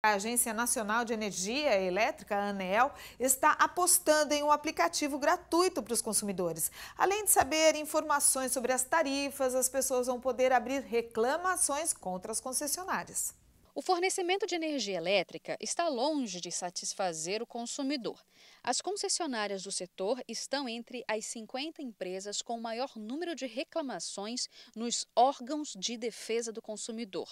A Agência Nacional de Energia Elétrica, ANEEL, está apostando em um aplicativo gratuito para os consumidores. Além de saber informações sobre as tarifas, as pessoas vão poder abrir reclamações contra as concessionárias. O fornecimento de energia elétrica está longe de satisfazer o consumidor. As concessionárias do setor estão entre as 50 empresas com o maior número de reclamações nos órgãos de defesa do consumidor.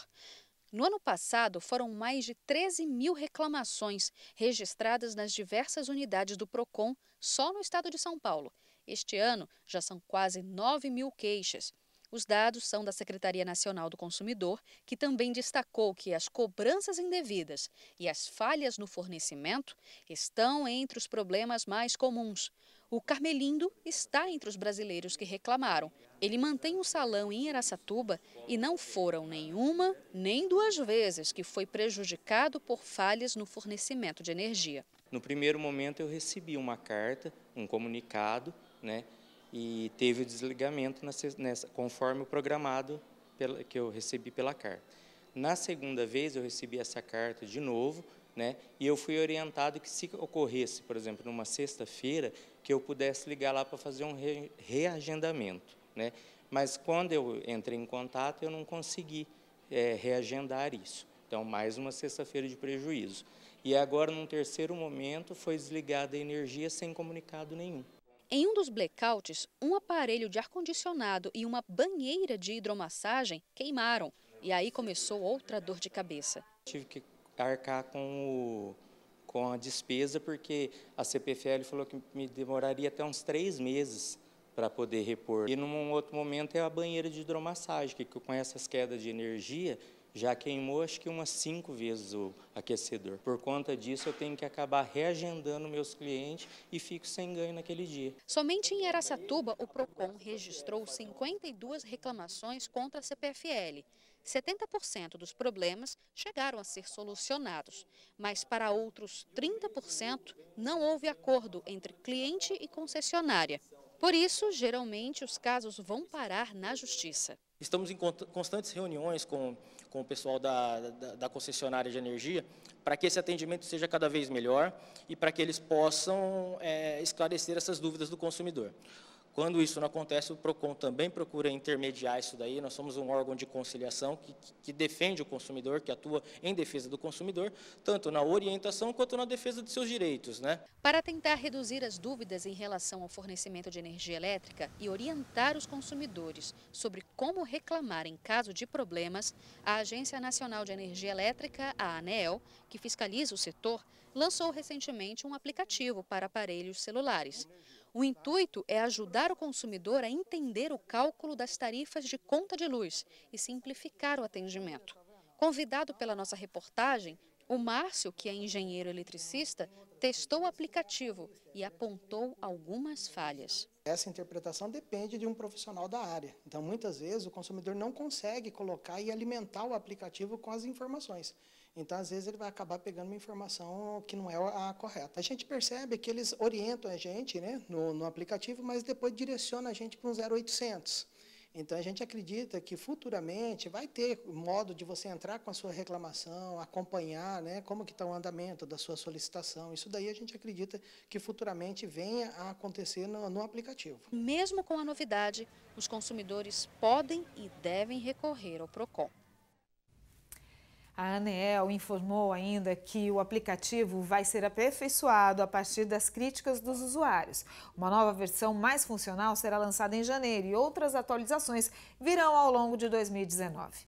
No ano passado, foram mais de 13 mil reclamações registradas nas diversas unidades do PROCON só no estado de São Paulo. Este ano, já são quase 9 mil queixas. Os dados são da Secretaria Nacional do Consumidor, que também destacou que as cobranças indevidas e as falhas no fornecimento estão entre os problemas mais comuns. O Carmelindo está entre os brasileiros que reclamaram. Ele mantém um salão em Aracatuba e não foram nenhuma nem duas vezes que foi prejudicado por falhas no fornecimento de energia. No primeiro momento eu recebi uma carta, um comunicado, né, e teve o desligamento nessa, conforme o programado que eu recebi pela carta. Na segunda vez eu recebi essa carta de novo, né? E eu fui orientado que se ocorresse, por exemplo, numa sexta-feira, que eu pudesse ligar lá para fazer um re reagendamento. Né? Mas quando eu entrei em contato, eu não consegui é, reagendar isso. Então, mais uma sexta-feira de prejuízo. E agora, num terceiro momento, foi desligada a energia sem comunicado nenhum. Em um dos blackouts, um aparelho de ar-condicionado e uma banheira de hidromassagem queimaram. E aí começou outra dor de cabeça. Tive que arcar com, o, com a despesa, porque a CPFL falou que me demoraria até uns três meses para poder repor. E num outro momento é a banheira de hidromassagem, que com essas quedas de energia, já queimou acho que umas cinco vezes o aquecedor. Por conta disso, eu tenho que acabar reagendando meus clientes e fico sem ganho naquele dia. Somente em Aracatuba, o PROCON registrou 52 reclamações contra a CPFL. 70% dos problemas chegaram a ser solucionados, mas para outros 30% não houve acordo entre cliente e concessionária. Por isso, geralmente, os casos vão parar na justiça. Estamos em constantes reuniões com, com o pessoal da, da, da concessionária de energia para que esse atendimento seja cada vez melhor e para que eles possam é, esclarecer essas dúvidas do consumidor. Quando isso não acontece, o PROCON também procura intermediar isso daí. Nós somos um órgão de conciliação que, que defende o consumidor, que atua em defesa do consumidor, tanto na orientação quanto na defesa de seus direitos. Né? Para tentar reduzir as dúvidas em relação ao fornecimento de energia elétrica e orientar os consumidores sobre como reclamar em caso de problemas, a Agência Nacional de Energia Elétrica, a ANEEL, que fiscaliza o setor, lançou recentemente um aplicativo para aparelhos celulares. O intuito é ajudar o consumidor a entender o cálculo das tarifas de conta de luz e simplificar o atendimento. Convidado pela nossa reportagem, o Márcio, que é engenheiro eletricista, testou o aplicativo e apontou algumas falhas. Essa interpretação depende de um profissional da área. Então, muitas vezes, o consumidor não consegue colocar e alimentar o aplicativo com as informações. Então, às vezes, ele vai acabar pegando uma informação que não é a correta. A gente percebe que eles orientam a gente né, no, no aplicativo, mas depois direciona a gente para um 0800. Então, a gente acredita que futuramente vai ter modo de você entrar com a sua reclamação, acompanhar né, como que está o andamento da sua solicitação. Isso daí a gente acredita que futuramente venha a acontecer no, no aplicativo. Mesmo com a novidade, os consumidores podem e devem recorrer ao PROCON. A Anel informou ainda que o aplicativo vai ser aperfeiçoado a partir das críticas dos usuários. Uma nova versão mais funcional será lançada em janeiro e outras atualizações virão ao longo de 2019.